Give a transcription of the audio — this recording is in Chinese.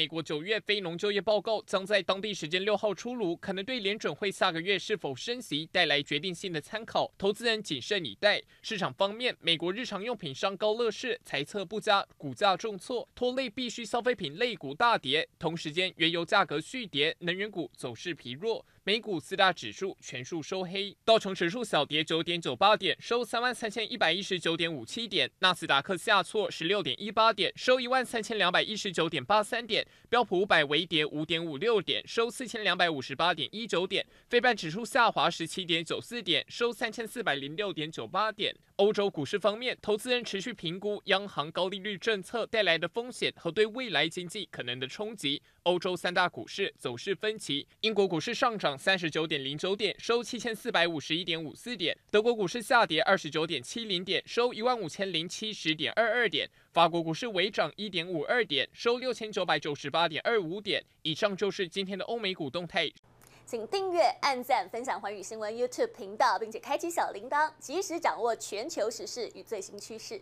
美国九月非农就业报告将在当地时间六号出炉，可能对联准会下个月是否升息带来决定性的参考，投资人谨慎以待。市场方面，美国日常用品商高乐士财测不佳，股价重挫，拖累必需消费品类股大跌。同时间，原油价格续跌，能源股走势疲弱，美股四大指数全数收黑。道琼指数小跌九点九八点，收三万三千一百一十九点五七点；纳斯达克下挫十六点一八点，收一万三千两百一十九点八三点。标普五百微跌五点五六点，收四千两百五十八点一九点。非伴指数下滑十七点九四点，收三千四百零六点九八点。欧洲股市方面，投资人持续评估央行高利率政策带来的风险和对未来经济可能的冲击。欧洲三大股市走势分歧。英国股市上涨三十九点零九点，收七千四百五十一点五四点。德国股市下跌二十九点七零点，收一万五千零七十点二二点。法国股市微涨一点五二点，收六千九百九十。十八点二五点以上，就是今天的欧美股动态。请订阅、按赞、分享环宇新闻 YouTube 频道，并且开启小铃铛，及时掌握全球时事与最新趋势。